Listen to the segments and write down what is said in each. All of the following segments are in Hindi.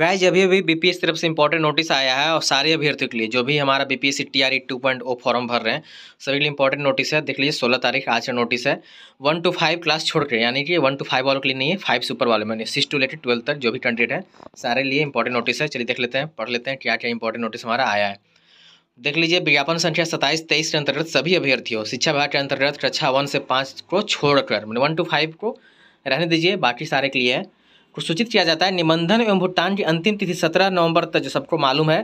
जब अभी अभी बीपीएस तरफ से इंपॉर्टेंट नोटिस आया है और सारे अभ्यर्थियों के लिए जो भी हमारा BPS T R two point O form भर रहे हैं सभी के लिए इंपॉर्टेंट नोटिस है देख लीजिए सोलह तारीख आज का नोटिस है वन टू फाइव क्लास छोड़ के यानी कि वन टू फाइव वालों के लिए नहीं है फाइव सुपर वाले मैंने सिक्स टू लेटेड ट्वेल्थ तक जो भी कैंडिडेट है सारे लिए इंपॉर्टेंट नोटिस है चलिए देख लेते हैं पढ़ लेते हैं क्या क्या इंपॉर्टेंट नोटिस हमारा आया है देख लीजिए विज्ञापन संख्या सत्ताईस तेईस के अंतर्गत सभी अभ्यर्थियों शिक्षा विभाग के अंतर्गत कक्षा वन से पाँच को छोड़कर मैंने वन टू फाइव को रहने दीजिए बाकी सारे के लिए है को सूचित किया जाता है निबंधन एवं भुगतान की अंतिम तिथि सत्रह नवंबर तक जो सबको मालूम है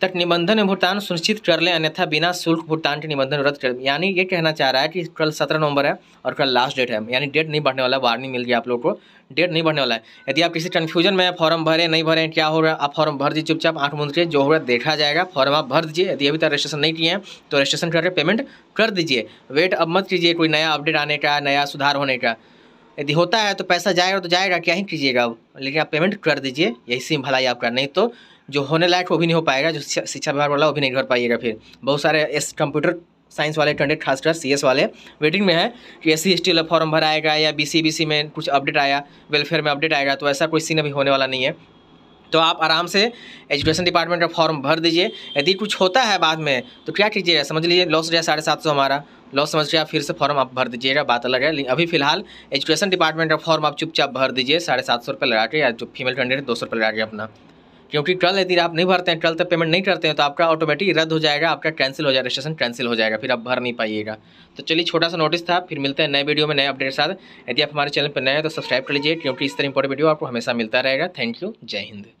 तक निबंधन एवं भुगतान सुनिश्चित कर लें अन्यथा बिना शुल्क भुगतान के निबंधन रद्द कर यानी ये कहना चाह रहा है कि कल सत्रह नवंबर है और कल लास्ट डेट है यानी डेट नहीं बढ़ने वाला है वार्निंग मिल गया आप लोग को डेट नहीं बढ़ने वाला है यदि आप किसी कन्फ्यूजन में फॉर्म भरे नहीं भरे क्या हो रहा है आप फॉर्म भर दीजिए चुपचाप आठ मूंद के जो हो रहा है देखा जाएगा फॉर्म आप भर दीजिए यदि अभी तक रजिस्ट्रेशन नहीं किए हैं तो रजिस्ट्रेशन करके पेमेंट कर दीजिए वेट अब मत कीजिए कोई नया अपडेट आने का नया सुधार होने का यदि होता है तो पैसा जाएगा तो जाएगा क्या ही कीजिएगा अब लेकिन आप पेमेंट कर दीजिए यही सिम भलाई आपका नहीं तो जो होने लायक वो भी नहीं हो पाएगा जो शिक्षा विभाग वाला वो भी नहीं कर पाइएगा फिर बहुत सारे एस कंप्यूटर साइंस वाले कैंडिडेट खासकर सी एस वाले वेटिंग में है कि एस सी एस टी वाला फॉर्म भराएगा या बी सी बी सी में कुछ अपडेट आया वेलफेयर में अपडेट आएगा तो ऐसा कोई सीन अभी होने वाला नहीं है तो आप आराम से एजुकेशन डिपार्टमेंट का फॉर्म भर दीजिए यदि कुछ होता है बाद में तो क्या कीजिएगा समझ लीजिए लॉस हो जाए साढ़े सात सौ हमारा लॉ समझ के आप फिर से फॉर्म आप भर दीजिएगा बात अलग है अभी फिलहाल एजुकेशन डिपार्टमेंट का फॉर्म आप चुपचाप भर दीजिए साढ़े सात सौ रुपये लगा के या जो फीमेल कैंडिडेट दो सौ रुपये लगा के अपना क्योंकि कल यदि आप नहीं भरते हैं कल तक पेमेंट नहीं करते हैं तो आपका ऑटोमेटिक रद्द हो जाएगा आपका कैंसिल हो जाएगा रजिस्ट्रेशन कैंसिल हो जाएगा फिर आप भर नहीं पाइएगा तो चलिए छोटा सा नोटिस था फिर मिलते हैं नए वीडियो में नए अपडेट के साथ यदि आप हमारे चैनल पर नए हैं तो सब्सक्राइब कर लीजिए क्योंकि इस तरह इंपॉर्टेंट वीडियो आपको हमेशा मिलता रहेगा थैंक यू जय हिंद